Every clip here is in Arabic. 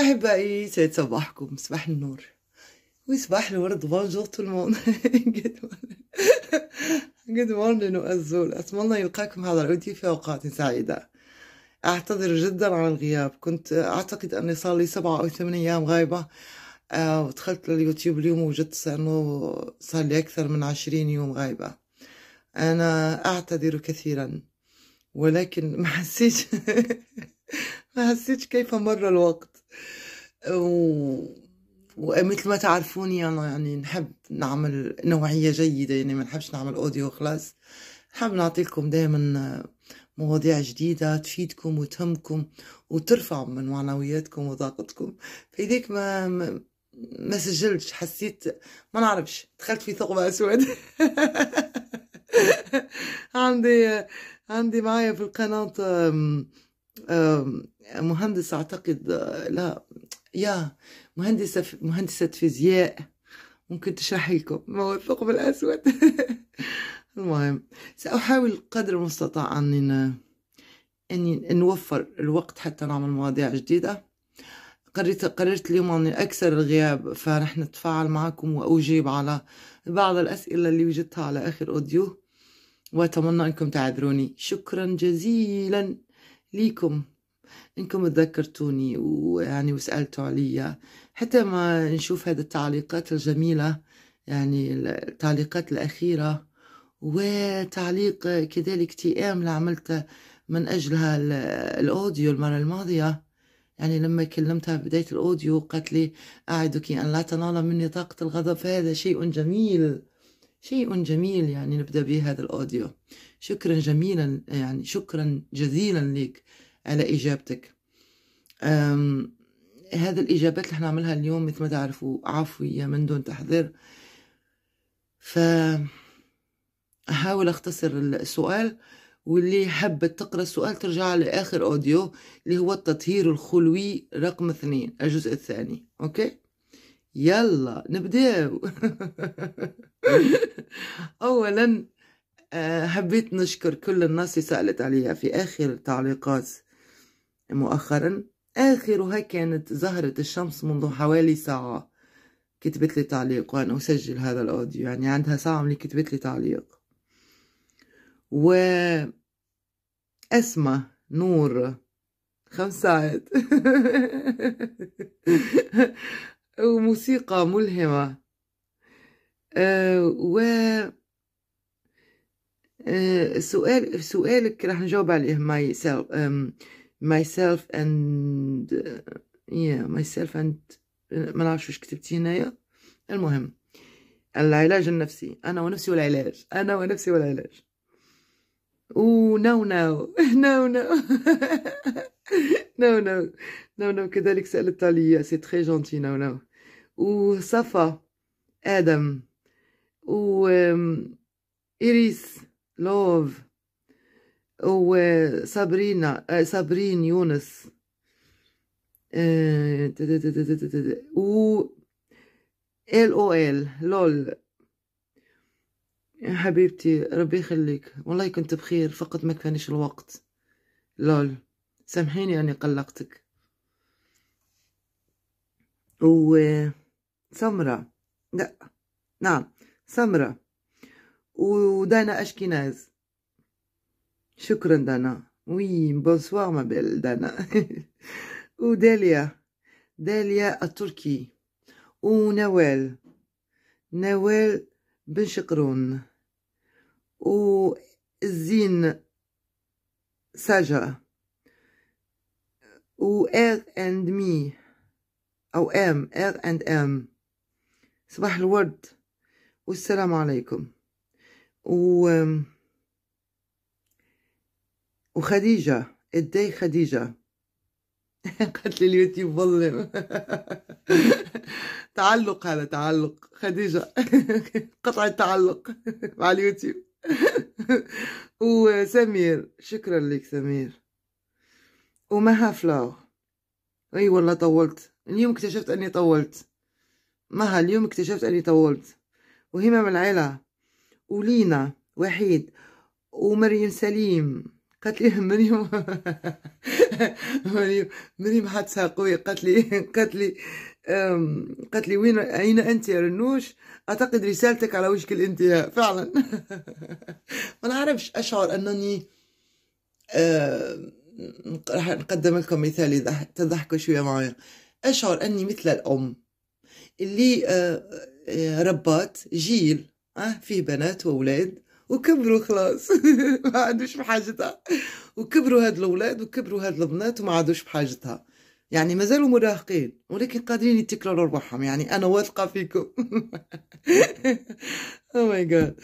أحبائي سيد صباحكم صباح النور وصباح الورد بونجور تو الموند جود مورنين وأزول أتمنى يلقاكم هذا الأوديو في أوقات سعيدة أعتذر جدا عن الغياب كنت أعتقد أني صار لي سبعة أو ثمان أيام غايبة آه، ودخلت لليوتيوب اليوم وجدت أنه صار لي أكثر من عشرين يوم غايبة أنا أعتذر كثيرا ولكن ما حسيت ما حسيت كيف مر الوقت و... ومثل ما تعرفوني أنا يعني نحب نعمل نوعية جيدة يعني ما نحبش نعمل أوديو خلاص نحب نعطيكم دائما مواضيع جديدة تفيدكم وتهمكم وترفع من معنوياتكم وطاقتكم فإذاك ما ما سجلتش حسيت ما نعرفش دخلت في ثقب أسود عندي عندي معايا في القناة مهندسة أعتقد آه، لا يا مهندسة مهندسة فيزياء ممكن تشرح لكم ما هو الثقب الأسود المهم سأحاول قدر المستطاع أن أني نوفر الوقت حتى نعمل مواضيع جديدة قررت قررت اليوم أني أكثر الغياب فرح نتفاعل معكم وأجيب على بعض الأسئلة اللي وجدتها على آخر أوديو وأتمنى أنكم تعذروني شكرا جزيلا ليكم انكم تذكرتوني ويعني وسالتوا عليا حتى ما نشوف هذه التعليقات الجميله يعني التعليقات الاخيره وتعليق كذلك تي ام اللي عملت من اجلها الاوديو المره الماضيه يعني لما كلمتها بدايه الاوديو قالت لي اعدك ان لا تنال مني طاقه الغضب فهذا شيء جميل شيء جميل يعني نبدأ به هذا الأوديو شكرا جميلا يعني شكرا جزيلا لك على إجابتك هذا الإجابات اللي نعملها اليوم مثل ما تعرفوا عفوية من دون تحضير احاول أختصر السؤال واللي حبت تقرأ السؤال ترجع لآخر أوديو اللي هو التطهير الخلوي رقم اثنين الجزء الثاني أوكي يلا نبداو اولا آه، حبيت نشكر كل الناس اللي سالت عليها في اخر تعليقات مؤخرا اخرها كانت زهرة الشمس منذ حوالي ساعه كتبت لي تعليق وانا اسجل هذا الاوديو يعني عندها ساعه من كتبت لي تعليق و اسمى نور خمس ساعات وموسيقى ملهمة آه، و آه، سؤال سؤالك راح نجاوب عليه ماي سيلف اند يا ماي سيلف اند ما نعرفش واش كتبتي هنايا المهم العلاج النفسي انا ونفسي والعلاج انا ونفسي والعلاج و نو نو نو نو نو نو نو نو كذلك سالت عليا سي تري جونتي نو نو وصفا آدم وإيريس لوف وصابرينا صابرين آه، يونس آه، و ال او ال لول يا حبيبتي ربي يخليك والله كنت بخير فقط ما كفانيش الوقت لول سامحيني اني قلقتك و سمرة لا نعم سمرة ودانا اشكيناز شكرا دانا وي بونسوار ما بيل دانا وداليا داليا التركي ونوال نوال بن شقرون وزين ساجا و ار اند مي او ام ار اند ام صباح الورد والسلام عليكم و وخديجة ادي خديجة قالت لي اليوتيوب ظلم تعلق هذا تعلق خديجة قطع التعلق مع اليوتيوب وسمير شكرا لك سمير ومها فلاو اي والله طولت اليوم اكتشفت اني طولت مها اليوم اكتشفت اني طولت من العيلة ولينا وحيد ومريم سليم قالت لي مريم مريم مريم حادثة قوية قالت لي قالت لي قالت لي وين اين انت يا رنوش اعتقد رسالتك على وشك الانتهاء فعلا ما نعرفش اشعر انني راح نقدم لكم مثال تضحكوا شويه معايا اشعر اني مثل الام اللي آه، آه، ربات جيل اه فيه بنات واولاد وكبروا خلاص ما عادوش بحاجتها وكبروا هاد الاولاد وكبروا هاد البنات وما عادوش بحاجتها يعني مازالوا مراهقين ولكن قادرين يتكلوا لربحهم يعني انا واثقه فيكم او ماي جاد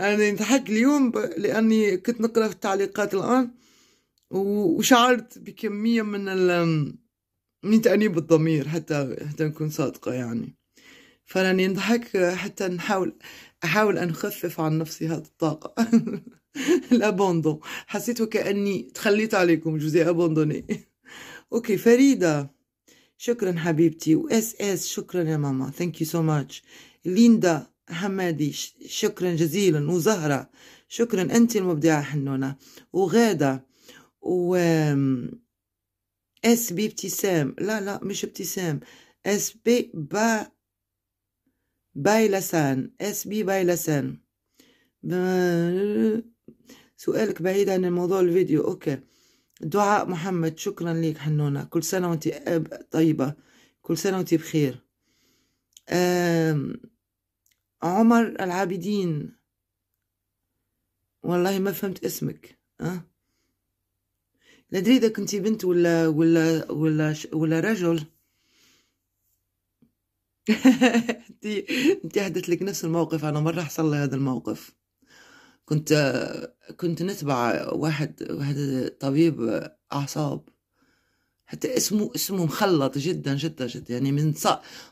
انا نضحك اليوم ب... لاني كنت نقرا في التعليقات الان وشعرت بكميه من ال من تانيب الضمير حتى حتى نكون صادقه يعني فراني نضحك حتى نحاول احاول ان اخفف عن نفسي هذه الطاقه الابوندون حسيت وكاني تخليت عليكم جوزي ابوندوني اوكي فريده شكرا حبيبتي واس اس شكرا يا ماما ثانك يو سو ماتش ليندا حمادي شكرا جزيلا وزهرة شكرا أنت المبدعة حنونة وغادة و اس بي ابتسام لا لا مش ابتسام اس بي با بايلسان اس بي بايلسان سؤالك بعيد عن الموضوع الفيديو اوكي دعاء محمد شكرا ليك حنونة كل سنة وانت طيبة كل سنة وانت بخير عمر العابدين والله ما فهمت اسمك أه؟ لا ادري اذا كنتي بنت ولا ولا ولا ولا رجل انت انت حدث لك نفس الموقف انا مره حصل لي هذا الموقف كنت كنت نتبع واحد واحد طبيب اعصاب حتى اسمه اسمه مخلط جدا جدا جدا يعني من ص...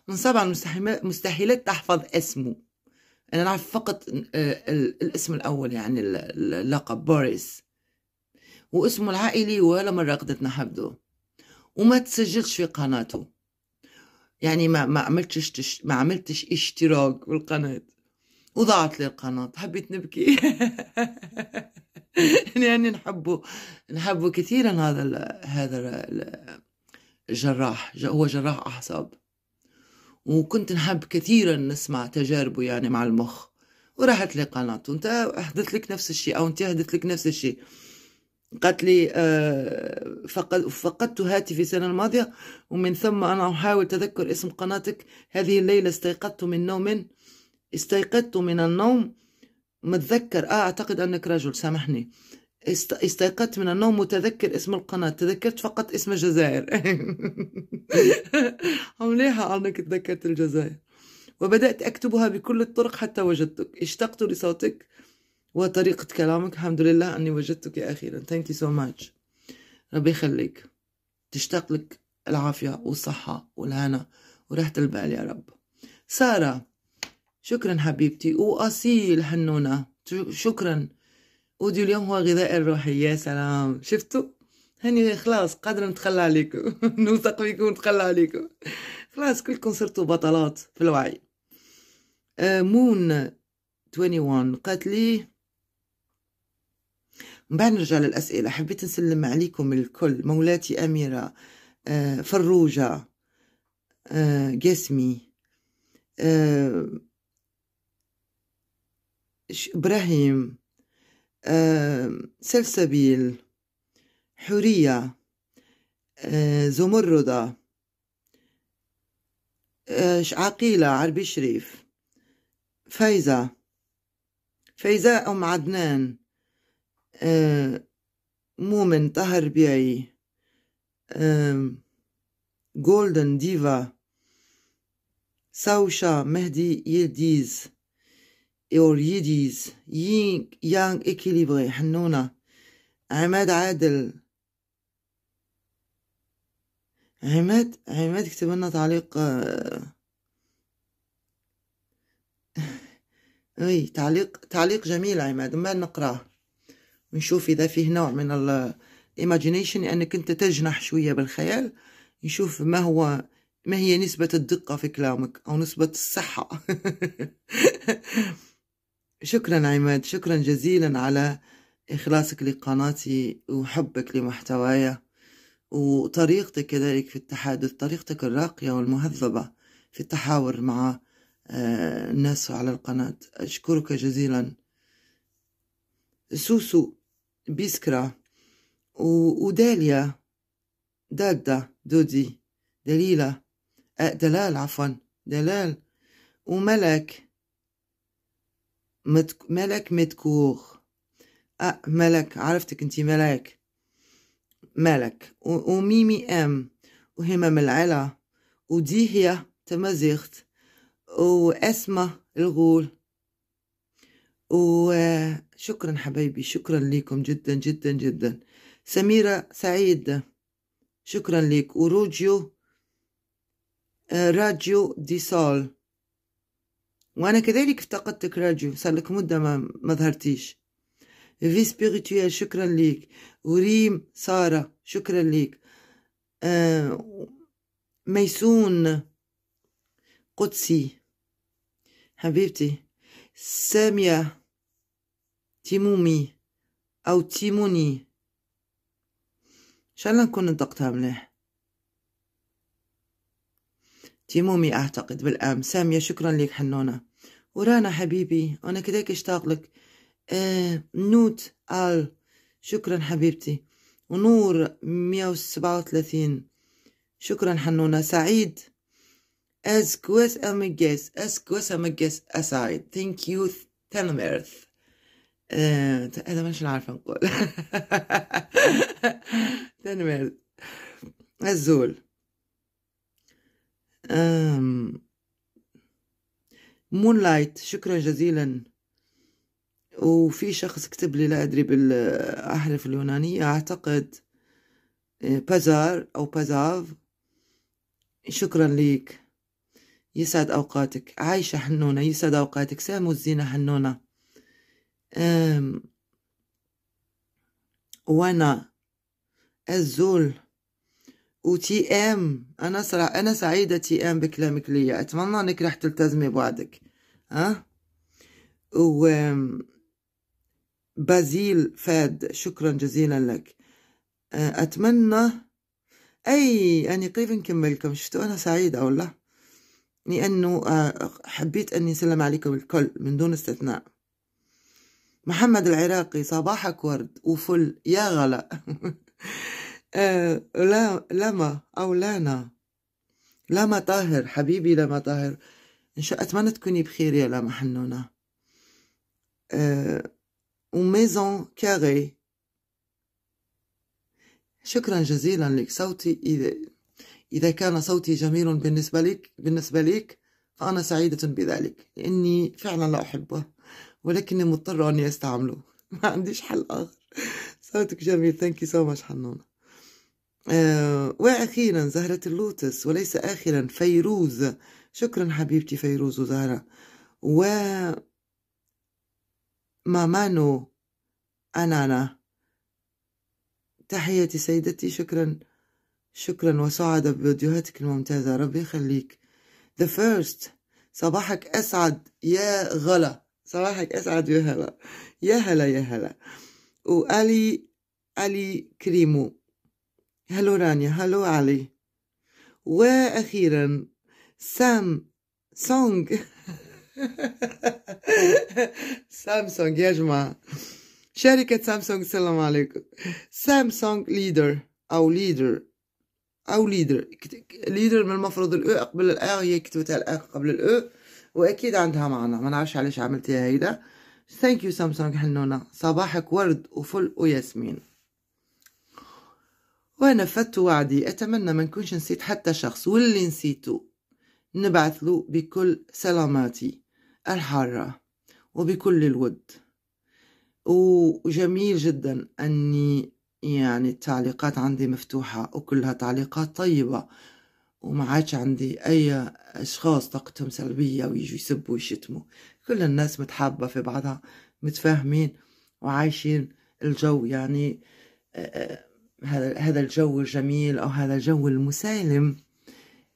من سبع المستحيلات مستحيلات تحفظ اسمه انا نعرف فقط آه، الاسم الاول يعني اللقب بوريس واسمه العائلي ولا مره قدرت نحبده وما تسجلش في قناته يعني ما ما عملتش تش... ما عملتش اشتراك بالقناه وضاعت لي القناه حبيت نبكي يعني نحبه نحبه كثيرا هذا ال هذا ال الجراح هو جراح اعصاب وكنت نحب كثيرا نسمع تجاربه يعني مع المخ وراحت لي قناته انت حدث لك نفس الشيء او انت حدث لك نفس الشيء قالت لي آه، فقدت هاتفي السنة الماضية ومن ثم أنا أحاول تذكر اسم قناتك هذه الليلة استيقظت من نوم استيقظت من النوم متذكر آه أعتقد أنك رجل سامحني استيقظت من النوم متذكر اسم القناة تذكرت فقط اسم الجزائر مليحة أنك تذكرت الجزائر وبدأت أكتبها بكل الطرق حتى وجدتك اشتقت لصوتك وطريقة كلامك الحمد لله أني وجدتك أخيرا thank you so much ربي يخليك تشتاق لك العافية والصحة والهنا وراحة البال يا رب سارة شكرا حبيبتي وأصيل حنونة شكرا ودي اليوم هو غذاء الروحي يا سلام شفتوا هني خلاص قادرة نتخلى عليكم نوثق فيكم ونتخلى عليكم خلاص كلكم صرتوا بطلات في الوعي آه، مون 21 قالت لي من بعد نرجع للأسئلة حبيت نسلم عليكم الكل مولاتي أميرة آه، فروجة آه، جسمي آه، إبراهيم سلسبيل حورية زمردة عقيلة عربي شريف فايزة فايزة أم عدنان آه، مؤمن طاهر بيعي جولدن آه، ديفا ساوشا مهدي يديز اور يديز يينغ يانغ اكيليبري حنونة عماد عادل عماد عماد كتب لنا تعليق آه، اي تعليق تعليق جميل عماد ما نقراه نشوف اذا فيه نوع من الايماجينيشن انك انت تجنح شويه بالخيال نشوف ما هو ما هي نسبة الدقة في كلامك أو نسبة الصحة شكرا عماد شكرا جزيلا على إخلاصك لقناتي وحبك لمحتوايا وطريقتك كذلك في التحدث طريقتك الراقية والمهذبة في التحاور مع آه، الناس على القناة أشكرك جزيلا سوسو بيسكرا وداليا دادا دودي دليلة دلال عفوا دلال وملك متك ملك متكوغ أه ملك عرفتك انتي ملك ملك وميمي ام وهمم العلا هي تمازيغت واسمة الغول وشكرا حبايبي شكرا ليكم جدا جدا جدا سميرة سعيد شكرا ليك وروجيو آه، راجيو دي سول وانا كذلك افتقدتك راجيو صار لك مدة ما, ما ظهرتيش في سبيريتويال شكرا ليك وريم سارة شكرا ليك آه، ميسون قدسي حبيبتي سامية تيمومي أو تيموني إن شاء الله نكون نطقتها مليح تيمومي أعتقد بالأم سامية شكرا لك حنونة ورانا حبيبي أنا كذاك اشتاق لك آه نوت آل شكرا حبيبتي ونور مية وسبعة وثلاثين شكرا حنونة سعيد as good guess, as good guess aside. Thank you, Tanamirth. آه، eh, انا مش عارفه نقول تنمر الزول مون مونلايت شكرا جزيلا وفي شخص كتب لي لا ادري بالاحرف اليونانيه اعتقد بازار إيه، او بازاف شكرا ليك يسعد أوقاتك عايشة حنونة يسعد أوقاتك سامو الزينة حنونة أم وأنا الزول وتي ام انا سرع انا سعيده تي ام بكلامك ليا اتمنى انك راح تلتزمي بوعدك ها أه؟ و بازيل فاد شكرا جزيلا لك أه، اتمنى اي اني قيف نكملكم شفتوا انا سعيده ولا لأنه آه، حبيت أني سلم عليكم الكل من دون استثناء محمد العراقي صباحك ورد وفل يا غلا آه، لا لما أو لانا لما طاهر حبيبي لما طاهر إن شاء أتمنى تكوني بخير يا لما حنونة آه، وميزون كاري شكرا جزيلا لك صوتي إذا إذا كان صوتي جميل بالنسبة لك بالنسبة لك فأنا سعيدة بذلك لأني فعلا لا أحبه ولكني مضطرة أني أستعمله ما عنديش حل آخر صوتك جميل ثانك يو سو ماتش حنونة آه، وأخيرا زهرة اللوتس وليس آخرا فيروز شكرا حبيبتي فيروز وزهرة و مامانو أنانا تحياتي سيدتي شكرا شكرا وسعد بفيديوهاتك الممتازة ربي يخليك The first صباحك أسعد يا غلا صباحك أسعد يا هلا يا هلا يا هلا وألي ألي كريمو هلو رانيا هلو علي وأخيرا سام سونج سامسونج يا جماعة شركة سامسونج السلام عليكم سامسونج ليدر أو ليدر او ليدر ليدر من المفروض الاو قبل الا هي كتبتها الا قبل الاو واكيد عندها معنى ما نعرفش علاش عملتها هيدا ثانك يو سامسونج حنونه صباحك ورد وفل وياسمين فت وعدي اتمنى ما نكونش نسيت حتى شخص واللي نسيته نبعث له بكل سلاماتي الحاره وبكل الود وجميل جدا اني يعني التعليقات عندي مفتوحة وكلها تعليقات طيبة وما عادش عندي أي أشخاص طاقتهم سلبية ويجوا يسبوا ويشتموا كل الناس متحابة في بعضها متفاهمين وعايشين الجو يعني آه، آه، هذا هذا الجو الجميل أو هذا الجو المسالم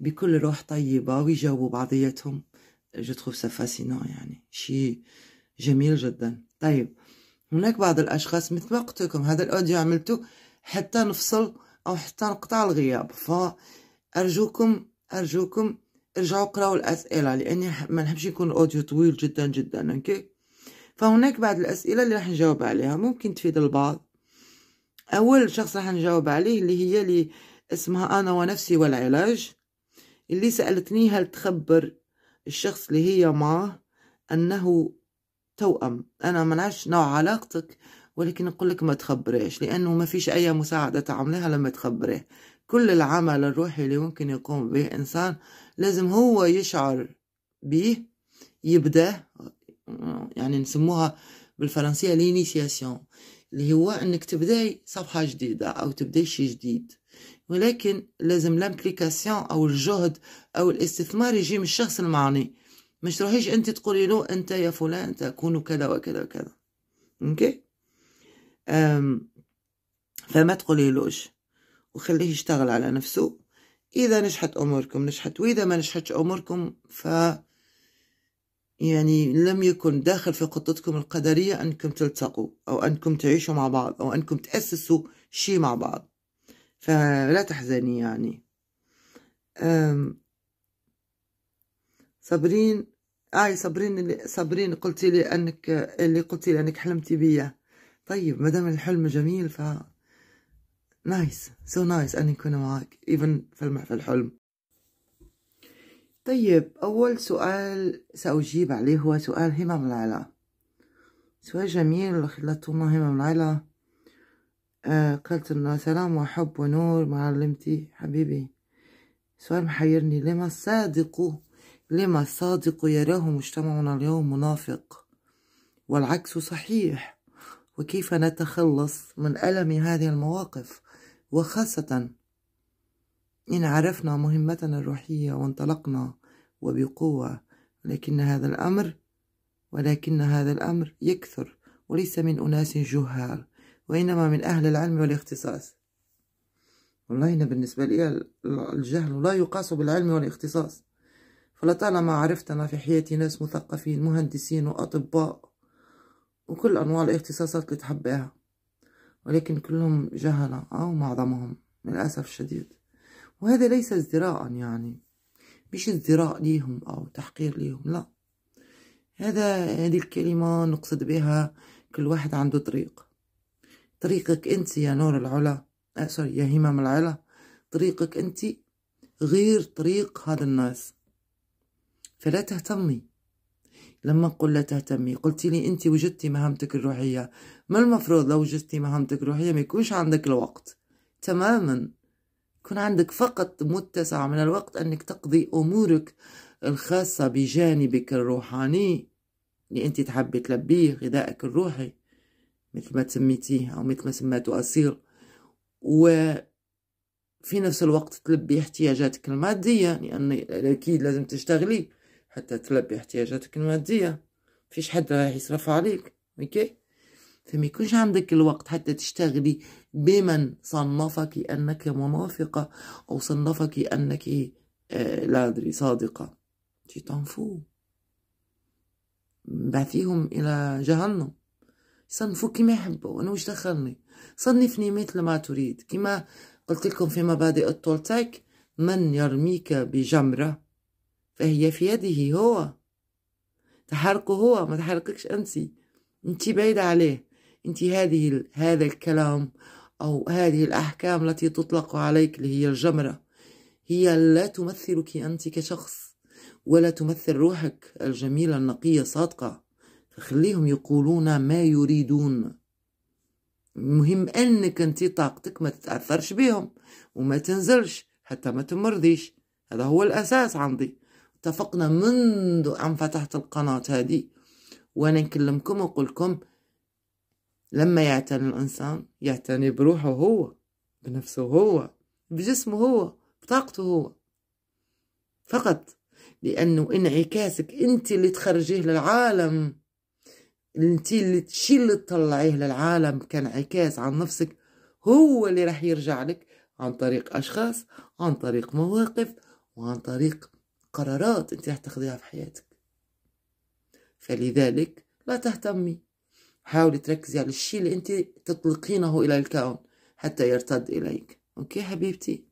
بكل روح طيبة ويجاوبوا بعضيتهم جو تخوف سا يعني شي جميل جدا طيب هناك بعض الاشخاص مثل ما قلت لكم هذا الاوديو عملته حتى نفصل او حتى نقطع الغياب فارجوكم ارجوكم ارجعوا قراوا الاسئله لاني ما نحبش يكون الاوديو طويل جدا جدا اوكي فهناك بعض الاسئله اللي راح نجاوب عليها ممكن تفيد البعض اول شخص راح نجاوب عليه اللي هي اللي اسمها انا ونفسي والعلاج اللي سالتني هل تخبر الشخص اللي هي معه انه توأم أنا ما نعرفش نوع علاقتك ولكن نقول لك ما تخبريش لأنه ما فيش أي مساعدة تعملها لما تخبريه كل العمل الروحي اللي ممكن يقوم به إنسان لازم هو يشعر به يبدأ يعني نسموها بالفرنسية لينيسياسيون اللي هو انك تبداي صفحة جديدة او تبداي شي جديد ولكن لازم لامبليكاسيون او الجهد او الاستثمار يجي من الشخص المعني مش تروحيش انت تقولي له انت يا فلان تكون كذا وكذا وكذا اوكي أم فما تقوليلوش وخليه يشتغل على نفسه اذا نجحت اموركم نجحت واذا ما نجحتش اموركم ف يعني لم يكن داخل في خطتكم القدرية أنكم تلتقوا أو أنكم تعيشوا مع بعض أو أنكم تأسسوا شيء مع بعض فلا تحزني يعني صابرين اي صابرين اللي صابرين قلتي لي انك اللي قلتي لي انك حلمتي بيا طيب مادام الحلم جميل ف نايس سو نايس اني نكون معاك ايفن في, في الحلم طيب اول سؤال ساجيب عليه هو سؤال همم العلا سؤال جميل خلطتنا همم العلا آه قالت لنا سلام وحب ونور معلمتي حبيبي سؤال محيرني لما صادق لما الصادق يراه مجتمعنا اليوم منافق والعكس صحيح وكيف نتخلص من ألم هذه المواقف وخاصة إن عرفنا مهمتنا الروحية وانطلقنا وبقوة لكن هذا الأمر ولكن هذا الأمر يكثر وليس من أناس جهال وإنما من أهل العلم والاختصاص والله أنا بالنسبة لي الجهل لا يقاس بالعلم والاختصاص فلطالما عرفت أنا في حياتي ناس مثقفين مهندسين وأطباء وكل أنواع الاختصاصات اللي تحبها ولكن كلهم جهلة أو آه، معظمهم للأسف الشديد وهذا ليس ازدراء يعني مش ازدراء ليهم أو تحقير ليهم لا هذا هذه الكلمة نقصد بها كل واحد عنده طريق طريقك أنت يا نور العلا آه سوري يا همام العلا طريقك أنت غير طريق هذا الناس فلا تهتمي لما نقول لا تهتمي قلت لي انت وجدتي مهامتك الروحية ما المفروض لو وجدتي مهامتك الروحية ما يكونش عندك الوقت تماما يكون عندك فقط متسع من الوقت انك تقضي امورك الخاصة بجانبك الروحاني اللي انت تحبي تلبيه غذائك الروحي مثل ما سميتيه او مثل ما سميته اصيل و في نفس الوقت تلبي احتياجاتك المادية لأن يعني أكيد لازم تشتغلي حتى تلبي احتياجاتك المادية فيش حد راح يصرف عليك اوكي فما يكونش عندك الوقت حتى تشتغلي بمن صنفك أنك منافقة أو صنفك أنك آه، لا أدري صادقة تي تنفو بعثيهم إلى جهنم صنفو كما يحبوا أنا واش دخلني صنفني مثل ما تريد كما قلت لكم في مبادئ التولتاك من يرميك بجمرة فهي في يده هو تحرقه هو ما تحرقكش أنت أنت بعيدة عليه أنت هذه هذا الكلام أو هذه الأحكام التي تطلق عليك اللي هي الجمرة هي لا تمثلك أنت كشخص ولا تمثل روحك الجميلة النقية الصادقة فخليهم يقولون ما يريدون المهم أنك أنت طاقتك ما تتأثرش بهم وما تنزلش حتى ما تمرضيش هذا هو الأساس عندي اتفقنا منذ أن فتحت القناة هذه وأنا نكلمكم وأقول لما يعتني الإنسان يعتني بروحه هو بنفسه هو بجسمه هو بطاقته هو فقط لأنه انعكاسك أنت اللي تخرجيه للعالم أنت اللي تشي اللي تطلعيه للعالم كانعكاس عن نفسك هو اللي راح يرجع لك عن طريق أشخاص عن طريق مواقف وعن طريق قرارات انت راح تاخديها في حياتك فلذلك لا تهتمي حاولي تركزي على الشيء اللي انت تطلقينه الى الكون حتى يرتد اليك اوكي حبيبتي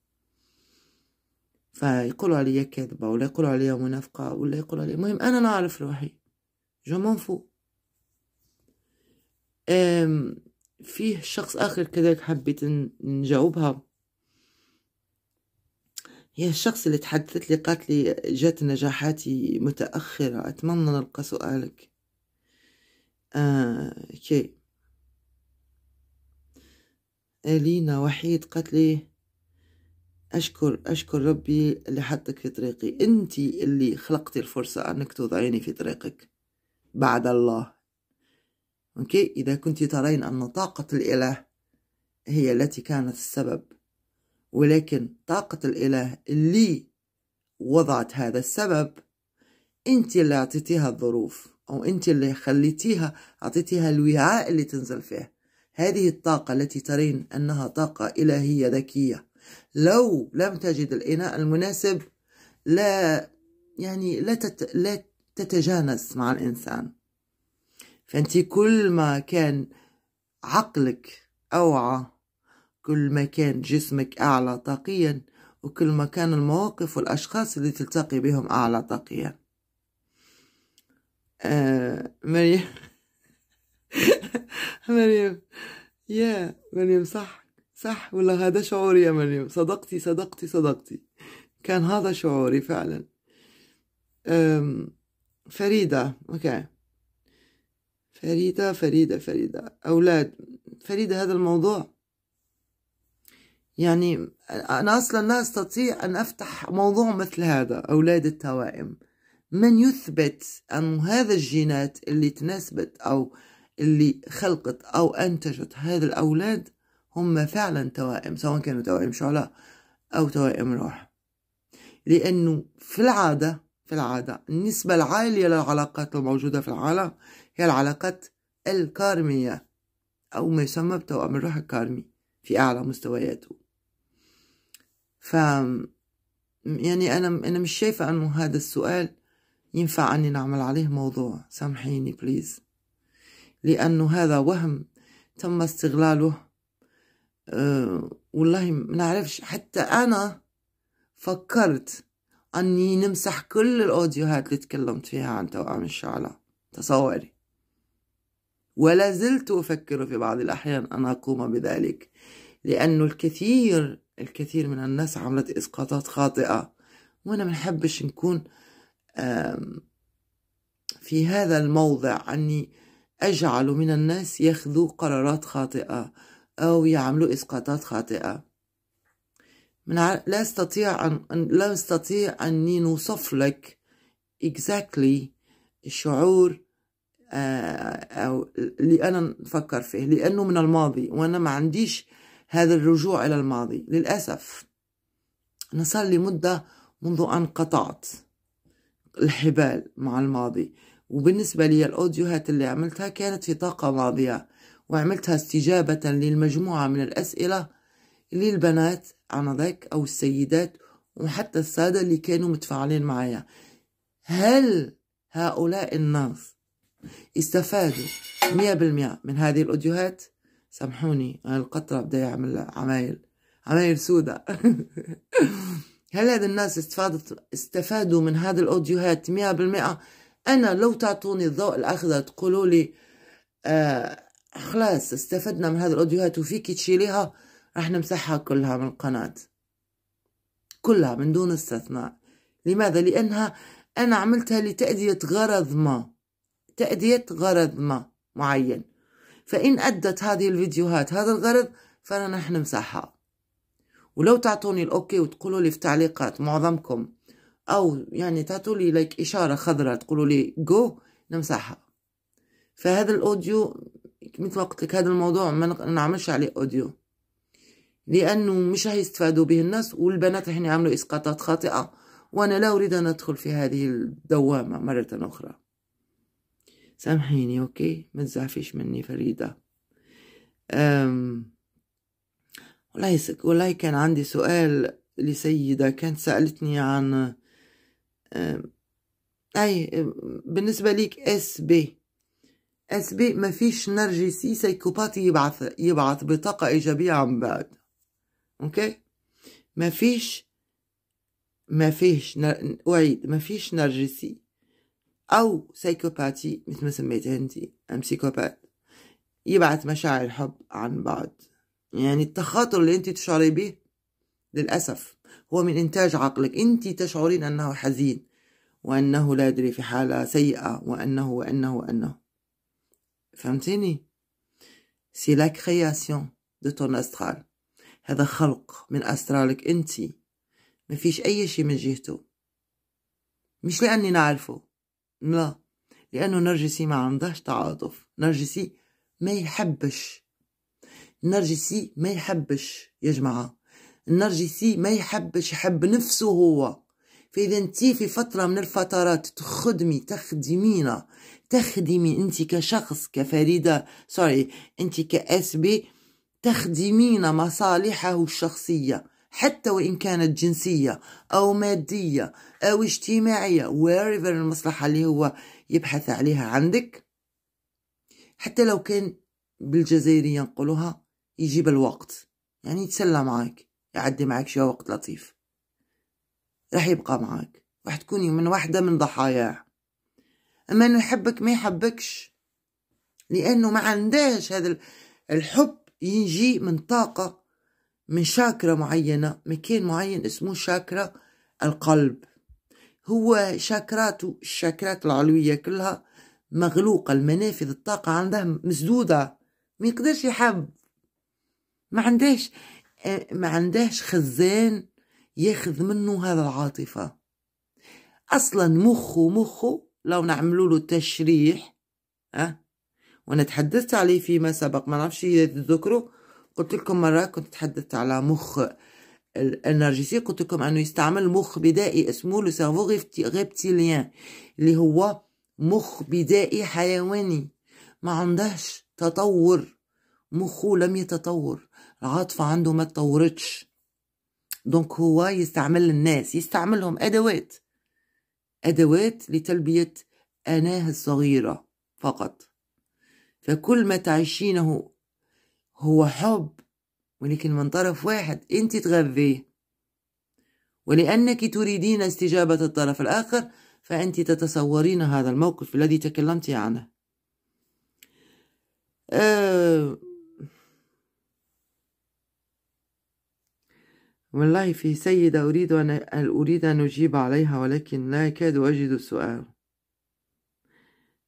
فيقولوا علي كذبة ولا يقولوا علي منافقة ولا يقولوا علي المهم أنا نعرف روحي جو منفو فيه شخص آخر كذلك حبيت نجاوبها يا الشخص اللي تحدثت لي قالت لي جات نجاحاتي متأخرة أتمنى نلقى سؤالك آه كي ألينا وحيد قالت لي أشكر أشكر ربي اللي حطك في طريقي أنت اللي خلقتي الفرصة أنك توضعيني في طريقك بعد الله أوكي إذا كنت ترين أن طاقة الإله هي التي كانت السبب ولكن طاقة الإله اللي وضعت هذا السبب أنت اللي أعطيتيها الظروف أو أنت اللي خليتيها أعطيتيها الوعاء اللي تنزل فيه هذه الطاقة التي ترين أنها طاقة إلهية ذكية لو لم تجد الإناء المناسب لا يعني لا, تت... لا تتجانس مع الإنسان فأنت كل ما كان عقلك أوعى كل ما كان جسمك أعلى طاقيا وكل ما كان المواقف والأشخاص اللي تلتقي بهم أعلى طاقيا آه مريم مريم يا مريم صح صح ولا هذا شعوري يا مريم صدقتي صدقتي صدقتي كان هذا شعوري فعلا فريدة أوكي فريدة فريدة فريدة أولاد فريدة هذا الموضوع يعني أنا أصلا لا أستطيع أن أفتح موضوع مثل هذا أولاد التوائم من يثبت أن هذا الجينات اللي تناسبت أو اللي خلقت أو أنتجت هذا الأولاد هم فعلا توائم سواء كانوا توائم شعلاء أو توائم روح لأنه في العادة في العادة النسبة العالية للعلاقات الموجودة في العالم هي العلاقات الكارمية أو ما يسمى بتوأم الروح الكارمي في أعلى مستوياته ف يعني أنا أنا مش شايفة أنه هذا السؤال ينفع أني نعمل عليه موضوع سامحيني بليز لأنه هذا وهم تم استغلاله أه، والله ما نعرفش حتى أنا فكرت أني نمسح كل الأوديوهات اللي تكلمت فيها عن توأم الشعلة تصوري ولا زلت أفكر في بعض الأحيان أن أقوم بذلك لأنه الكثير الكثير من الناس عملت إسقاطات خاطئة وأنا منحبش نكون في هذا الموضع أني أجعل من الناس ياخذوا قرارات خاطئة أو يعملوا إسقاطات خاطئة من لا أستطيع أن لا أستطيع أني نوصف لك exactly الشعور آه، أو اللي أنا نفكر فيه لأنه من الماضي وأنا ما عنديش هذا الرجوع إلى الماضي للأسف أنا صار لي مدة منذ أن قطعت الحبال مع الماضي وبالنسبة لي الأوديوهات اللي عملتها كانت في طاقة ماضية وعملتها استجابة للمجموعة من الأسئلة للبنات آنذاك أو السيدات وحتى السادة اللي كانوا متفاعلين معايا هل هؤلاء الناس استفادوا 100% من هذه الأوديوهات؟ سامحوني القطرة بدي يعمل عمايل عمايل سودة هل هذا الناس استفادت استفادوا من هذا الأوديوهات مئة بالمئة أنا لو تعطوني الضوء الأخضر تقولوا لي آه خلاص استفدنا من هذه الأوديوهات وفيك تشيليها راح نمسحها كلها من القناة كلها من دون استثناء لماذا؟ لأنها أنا عملتها لتأدية غرض ما تأدية غرض ما معين فإن أدت هذه الفيديوهات هذا الغرض فأنا راح نمسحها ولو تعطوني الأوكي وتقولوا لي في تعليقات معظمكم أو يعني تعطوا لي لك إشارة خضراء تقولوا لي جو نمسحها فهذا الأوديو مثل ما لك هذا الموضوع ما نعملش عليه أوديو لأنه مش راح به الناس والبنات راح يعملوا إسقاطات خاطئة وأنا لا أريد أن أدخل في هذه الدوامة مرة أخرى سامحيني أوكي ما تزعفيش مني فريدة أم والله والله كان عندي سؤال لسيدة كانت سألتني عن أي بالنسبة ليك اس بي اس بي ما فيش نرجسي سيكوباتي يبعث يبعث بطاقة إيجابية عن بعد أوكي ما فيش ما فيش أعيد ما فيش نرجسي أو سايكوباتي مثل ما سميتها انت أم سيكوبات يبعث مشاعر الحب عن بعد يعني التخاطر اللي أنت تشعري به للأسف هو من إنتاج عقلك أنت تشعرين أنه حزين وأنه لا يدري في حالة سيئة وأنه وأنه وأنه فهمتيني؟ سي لا كرياسيون دو تون أسترال هذا خلق من أسترالك أنت ما فيش أي شي من جهته مش لأني نعرفه لا لأنه نرجسي ما عندهش تعاطف نرجسي ما يحبش النرجسي ما يحبش يا جماعة النرجسي ما يحبش يحب نفسه هو فإذا أنت في فترة من الفترات تخدمي تخدمينا تخدمي أنت كشخص كفريدة سوري أنت كأسبي تخدمين مصالحه الشخصية حتى وإن كانت جنسية أو مادية أو اجتماعية wherever المصلحة اللي هو يبحث عليها عندك حتى لو كان بالجزائرية نقولها يجيب الوقت يعني يتسلى معاك يعدي معاك شوية وقت لطيف راح يبقى معاك راح تكوني من واحدة من ضحاياه أما أنه يحبك ما يحبكش لأنه ما عندهش هذا الحب يجي من طاقة من شاكرا معينة مكان معين اسمه شاكرا القلب هو شاكراته الشاكرات العلوية كلها مغلوقة المنافذ الطاقة عندها مسدودة ما يقدرش يحب ما عندهش ما عندهش خزان ياخذ منه هذا العاطفة أصلا مخه مخه لو نعملوا له تشريح أه؟ وانا تحدثت عليه فيما سبق ما نعرفش تذكره قلت لكم مرة كنت تحدثت على مخ النرجسي قلت لكم أنه يستعمل مخ بدائي اسمه لو غيبتيليان اللي هو مخ بدائي حيواني ما عندهش تطور مخه لم يتطور العاطفة عنده ما تطورتش دونك هو يستعمل الناس يستعملهم أدوات أدوات لتلبية أناه الصغيرة فقط فكل ما تعيشينه هو حب ولكن من طرف واحد أنت تغذيه ولأنك تريدين استجابة الطرف الآخر فأنت تتصورين هذا الموقف الذي تكلمت عنه أه والله في سيدة أريد أن أريد أن أجيب عليها ولكن لا أكاد أجد السؤال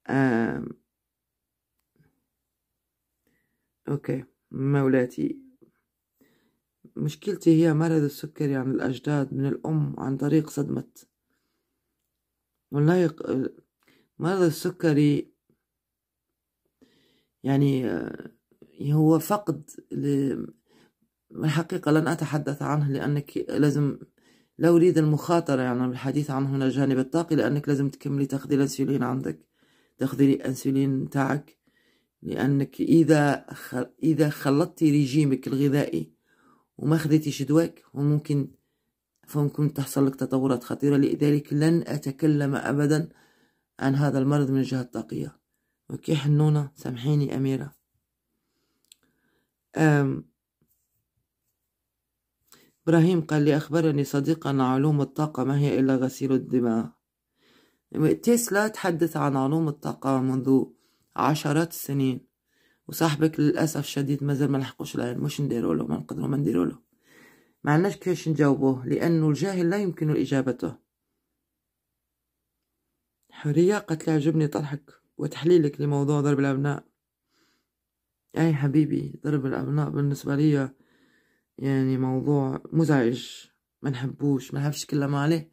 أه أوكي مولاتي مشكلتي هي مرض السكري عند الأجداد من الأم عن طريق صدمة والله يق... مرض السكري يعني آه، هو فقد ل... الحقيقة لن أتحدث عنه لأنك لازم لا أريد المخاطرة يعني بالحديث عنه من الجانب الطاقي لأنك لازم تكملي تاخذي الأنسولين عندك تاخذي الأنسولين تاعك لأنك إذا إذا خلطتي ريجيمك الغذائي وما خذيتي دواك وممكن فممكن تحصل لك تطورات خطيرة لذلك لن أتكلم أبدا عن هذا المرض من الجهة الطاقية أوكي حنونة سامحيني أميرة أم إبراهيم قال لي أخبرني صديق أن علوم الطاقة ما هي إلا غسيل الدماغ تسلا تحدث عن علوم الطاقة منذ عشرات السنين وصاحبك للأسف شديد مازال ما لحقوش العين مش نديرو له ما نقدرو ما نديرو له ما عندناش كيفاش نجاوبوه لأنه الجاهل لا يمكن إجابته حرية قتل عجبني طرحك وتحليلك لموضوع ضرب الأبناء أي حبيبي ضرب الأبناء بالنسبة لي يعني موضوع مزعج ما نحبوش ما نحبش كلام عليه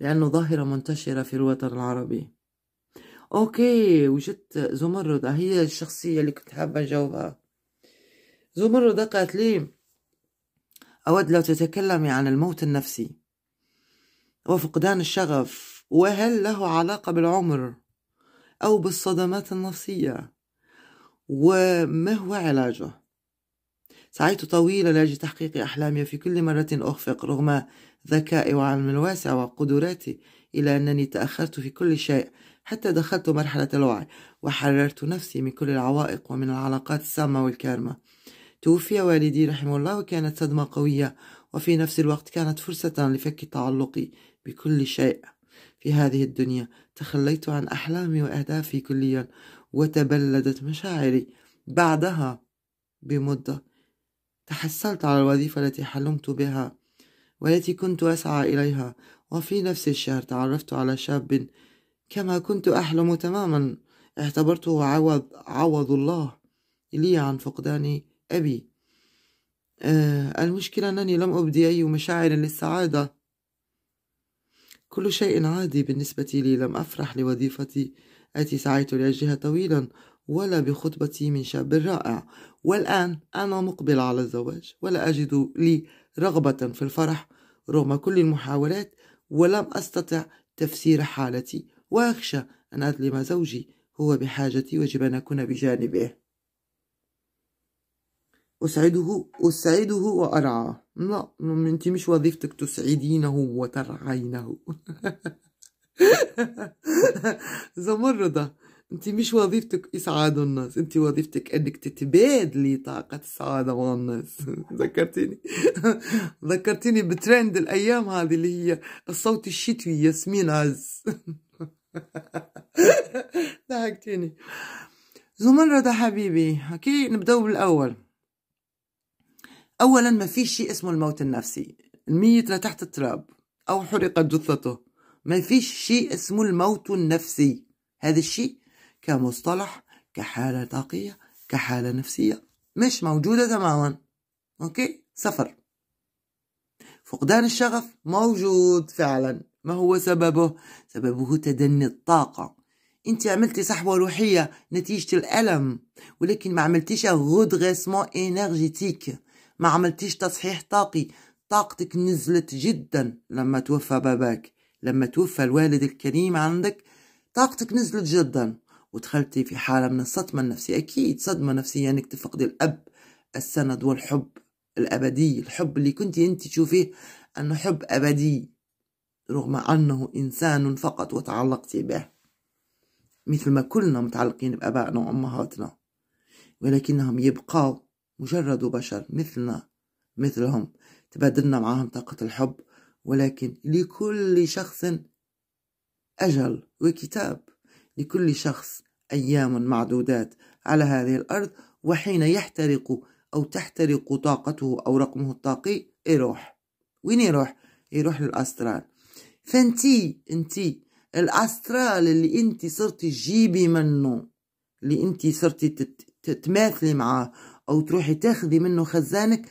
لأنه ظاهرة منتشرة في الوطن العربي اوكي وجدت زمردة آه، هي الشخصية اللي كنت حابة نجاوبها زمردة قالت لي أود لو تتكلمي عن الموت النفسي وفقدان الشغف وهل له علاقة بالعمر أو بالصدمات النفسية وما هو علاجه سعيت طويلا لاجل تحقيق أحلامي في كل مرة أخفق رغم ذكائي وعلمي الواسع وقدراتي إلى أنني تأخرت في كل شيء حتى دخلت مرحلة الوعي وحررت نفسي من كل العوائق ومن العلاقات السامة والكارمة توفي والدي رحمه الله وكانت صدمة قوية وفي نفس الوقت كانت فرصة لفك تعلقي بكل شيء في هذه الدنيا تخليت عن أحلامي وأهدافي كليا وتبلدت مشاعري بعدها بمدة تحصلت على الوظيفة التي حلمت بها والتي كنت أسعى إليها وفي نفس الشهر تعرفت على شاب كما كنت أحلم تماما اعتبرته عوض, عوض الله لي عن فقدان أبي آه المشكلة أنني لم أبدي أي مشاعر للسعادة كل شيء عادي بالنسبة لي لم أفرح لوظيفتي التي سعيت لأجلها طويلا ولا بخطبتي من شاب رائع والآن أنا مقبل على الزواج ولا أجد لي رغبة في الفرح رغم كل المحاولات ولم أستطع تفسير حالتي وأخشى أن أظلم زوجي هو بحاجتي وجب أن أكون بجانبه أسعده أسعده وأرعاه لا أنت مش وظيفتك تسعدينه وترعينه زمردة أنت مش وظيفتك إسعاد الناس أنت وظيفتك أنك تتبادلي طاقة السعادة مع الناس ذكرتني ذكرتني بترند الأيام هذه اللي هي الصوت الشتوي ياسمين عز ضحكتيني زمان ده حبيبي كي نبداو بالاول اولا ما فيش شيء اسمه الموت النفسي الميت لا تحت التراب او حرقت جثته ما فيش شيء اسمه الموت النفسي هذا الشيء كمصطلح كحالة طاقية كحالة نفسية مش موجودة تماما أوكي صفر فقدان الشغف موجود فعلا ما هو سببه؟ سببه تدني الطاقة انت عملتي صحوة روحية نتيجة الألم ولكن ما عملتيش غودغيسمون انرجيتيك ما عملتيش تصحيح طاقي طاقتك نزلت جدا لما توفى باباك لما توفى الوالد الكريم عندك طاقتك نزلت جدا ودخلتي في حالة من الصدمة النفسية أكيد صدمة نفسية أنك يعني تفقدي الأب السند والحب الأبدي الحب اللي كنت أنت تشوفيه أنه حب أبدي رغم أنه إنسان فقط وتعلقت به مثل ما كلنا متعلقين بأبائنا وأمهاتنا ولكنهم يبقوا مجرد بشر مثلنا مثلهم تبادلنا معهم طاقة الحب ولكن لكل شخص أجل وكتاب لكل شخص أيام معدودات على هذه الأرض وحين يحترق أو تحترق طاقته أو رقمه الطاقي يروح وين يروح؟ يروح للأسترال فانتي انتي الاسترال اللي انتي صرتي تجيبي منه اللي انتي صرتي تتماثلي معاه او تروحي تاخذي منه خزانك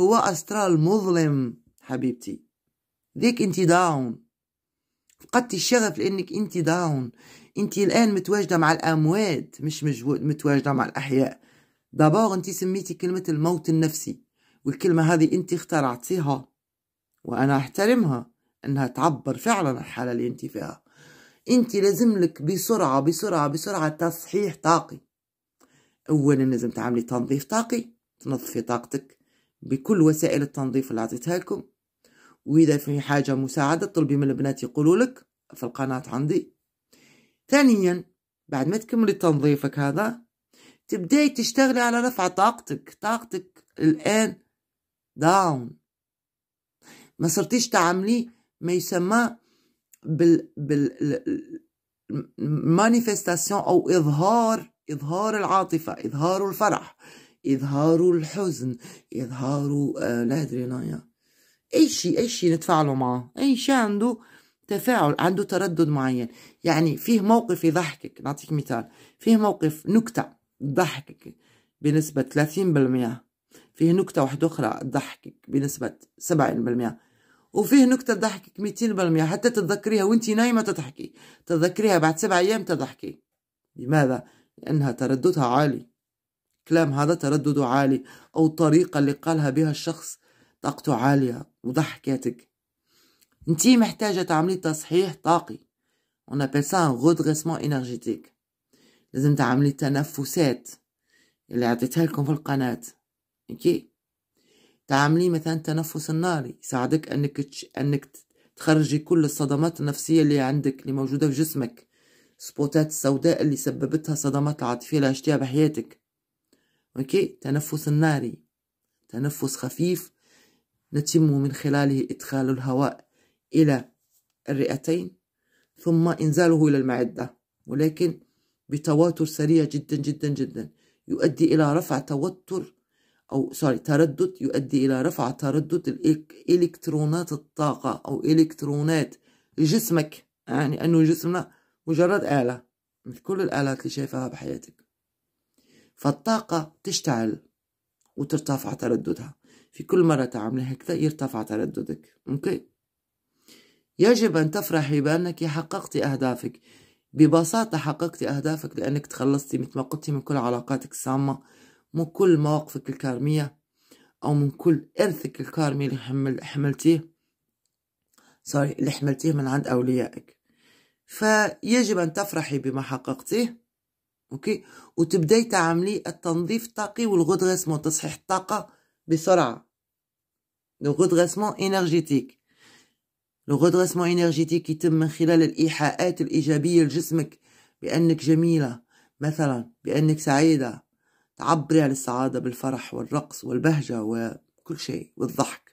هو استرال مظلم حبيبتي ذيك انتي داون فقدتي الشغف لانك انتي داون انتي الان متواجده مع الاموات مش متواجده مع الاحياء دابور انتي سميتي كلمه الموت النفسي والكلمه هذه انتي اخترعتيها وانا احترمها انها تعبر فعلا عن الحاله اللي انت فيها انت لازم لك بسرعه بسرعه بسرعه تصحيح طاقي اولا لازم تعملي تنظيف طاقي تنظفي طاقتك بكل وسائل التنظيف اللي عطيتها لكم واذا في حاجه مساعده طلبي من البنات يقولوا لك في القناه عندي ثانيا بعد ما تكملي تنظيفك هذا تبداي تشتغلي على رفع طاقتك طاقتك الان داون ما صرتيش تعملي ما يسمى بال بال مانيفستاسيون او اظهار اظهار العاطفه اظهار الفرح اظهار الحزن اظهار لا ادري انا اي شيء اي شيء نتفاعلوا معه اي شيء عنده تفاعل عنده تردد معين يعني فيه موقف يضحكك نعطيك مثال فيه موقف نكتة تضحكك بنسبة 30% فيه نكتة واحدة أخرى تضحكك بنسبة 70% وفيه نكتة تضحكك 200 بالمية حتى تتذكريها وانت نايمة تضحكي تتذكريها بعد سبع أيام تضحكي لماذا؟ لأنها ترددها عالي كلام هذا تردده عالي أو الطريقة اللي قالها بها الشخص طاقته عالية وضحكاتك انتي محتاجة تعملي تصحيح طاقي on appelle ça un redressement énergétique لازم تعملي تنفسات اللي عطيتها لكم في القناة اوكي تعاملي مثلا التنفس الناري يساعدك انك انك تخرجي كل الصدمات النفسية اللي عندك اللي موجودة في جسمك السبوتات السوداء اللي سببتها صدمات عاطفية اللي عشتيها بحياتك اوكي تنفس الناري تنفس خفيف نتم من خلاله إدخال الهواء إلى الرئتين ثم إنزاله إلى المعدة ولكن بتواتر سريع جدا جدا جدا يؤدي إلى رفع توتر أو سوري تردد يؤدي إلى رفع تردد الإلكترونات الطاقة أو إلكترونات جسمك يعني أنه جسمنا مجرد آلة مثل كل الآلات اللي شايفها بحياتك فالطاقة تشتعل وترتفع ترددها في كل مرة تعملي هكذا يرتفع ترددك أوكي يجب أن تفرحي بأنك حققت أهدافك ببساطة حققت أهدافك لأنك تخلصتي مثل ما قلتي من كل علاقاتك السامة من كل مواقفك الكارمية أو من كل إرثك الكارمي اللي حمل حملتيه سوري اللي حملتيه من عند أوليائك فيجب أن تفرحي بما حققتيه أوكي وتبدأي تعملي التنظيف الطاقي والغدغسمون تصحيح الطاقة بسرعة لو غدغسمون إنرجيتيك لو غدغسمون إنرجيتيك يتم من خلال الإيحاءات الإيجابية لجسمك بأنك جميلة مثلا بأنك سعيدة تعبري يعني عن السعادة بالفرح والرقص والبهجة وكل شيء والضحك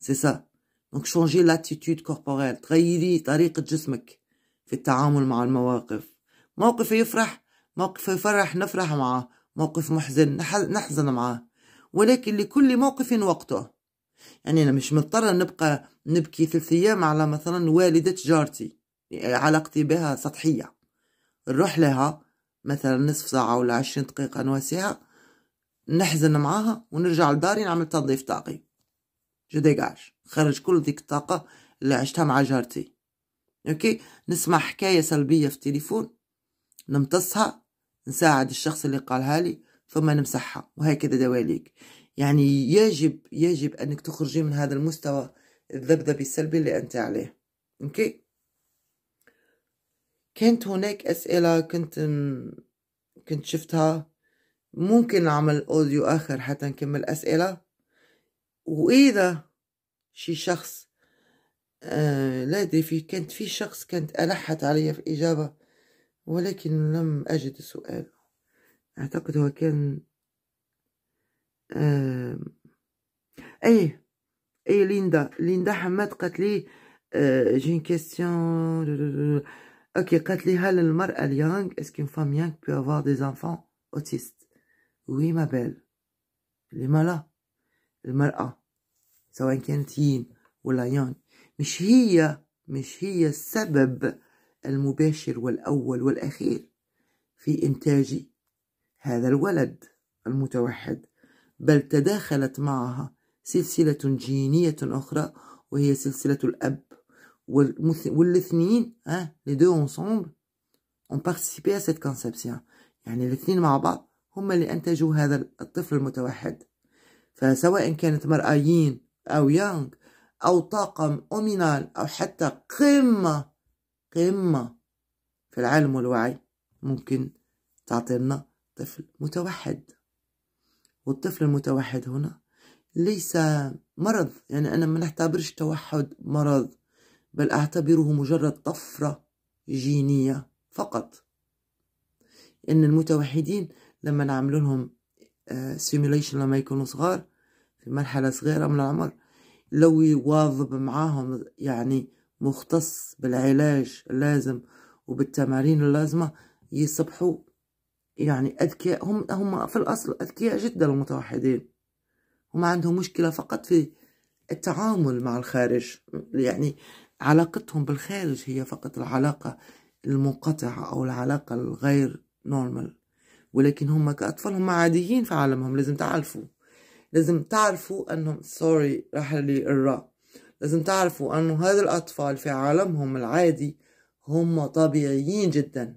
سي سا دونك شونجي لاتيتود كوربوريل تغيري طريقة جسمك في التعامل مع المواقف موقف يفرح موقف يفرح نفرح معه موقف محزن نحزن معه ولكن لكل موقف وقته يعني أنا مش مضطرة نبقى نبكي ثلاث أيام على مثلا والدة جارتي علاقتي بها سطحية نروح لها مثلا نصف ساعة ولا عشرين دقيقة نواسيها نحزن معاها ونرجع لداري نعمل تنظيف طاقي جو ديجاج خرج كل ذيك الطاقة اللي عشتها مع جارتي اوكي نسمع حكاية سلبية في التليفون نمتصها نساعد الشخص اللي قالها لي ثم نمسحها وهكذا دواليك يعني يجب يجب انك تخرجي من هذا المستوى الذبذبي السلبي اللي انت عليه اوكي كانت هناك أسئلة كنت كنت شفتها ممكن نعمل أوديو آخر حتى نكمل أسئلة وإذا شي شخص آه، لا أدري في كانت في شخص كانت ألحت علي في إجابة ولكن لم أجد السؤال أعتقد هو كان أي آه، أي إيه، ليندا ليندا حماد قالت لي جين آه، كيستيون اوكي قالت لي هل المراه اليانغ اسكي فام يانغ بو افوار دي زانفون اوتيست وي ما بال لما لا المراه سواء كانت يين ولا يانغ مش هي مش هي السبب المباشر والاول والاخير في انتاج هذا الولد المتوحد بل تداخلت معها سلسله جينيه اخرى وهي سلسله الاب والاثنين اه لي دو انصومبل اون بارتيسيبي ا سيت كونسيبسيون يعني الاثنين مع بعض هما اللي انتجوا هذا الطفل المتوحد فسواء كانت مرايين او يانغ او طاقم اومينال او حتى قمه قمه في العلم والوعي ممكن تعطينا طفل متوحد والطفل المتوحد هنا ليس مرض يعني انا ما نعتبرش توحد مرض بل أعتبره مجرد طفرة جينية فقط إن المتوحدين لما نعمل لهم سيميليشن آه، لما يكونوا صغار في مرحلة صغيرة من العمر لو يواظب معاهم يعني مختص بالعلاج اللازم وبالتمارين اللازمة يصبحوا يعني أذكياء هم هم في الأصل أذكياء جدا المتوحدين هم عندهم مشكلة فقط في التعامل مع الخارج يعني علاقتهم بالخارج هي فقط العلاقة المنقطعة أو العلاقة الغير نورمال ولكن هم كأطفال هم عاديين في عالمهم لازم تعرفوا لازم تعرفوا أنهم سوري راح لي الراء لازم تعرفوا أن هذا الأطفال في عالمهم العادي هم طبيعيين جدا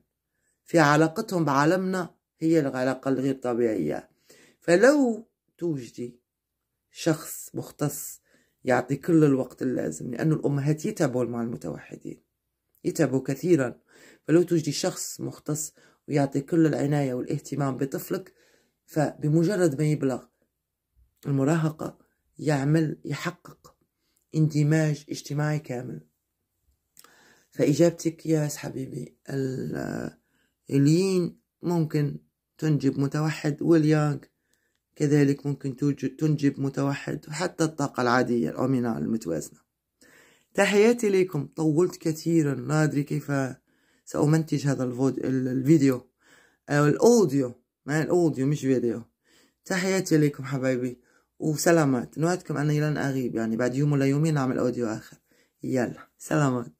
في علاقتهم بعالمنا هي العلاقة الغير طبيعية فلو توجدي شخص مختص يعطي كل الوقت اللازم لأن الأمهات يتعبوا مع المتوحدين يتعبوا كثيرا فلو تجدي شخص مختص ويعطي كل العناية والاهتمام بطفلك فبمجرد ما يبلغ المراهقة يعمل يحقق اندماج اجتماعي كامل فإجابتك يا حبيبي الين ممكن تنجب متوحد واليانج كذلك ممكن تنجب متوحد وحتى الطاقة العادية الأمينة المتوازنة تحياتي لكم طولت كثيرا لا أدري كيف سأمنتج هذا الفود... الفيديو أو الأوديو ما الأوديو مش فيديو تحياتي لكم حبايبي وسلامات نوعدكم أني لن أغيب يعني بعد يوم ولا يومين أعمل أوديو آخر يلا سلامات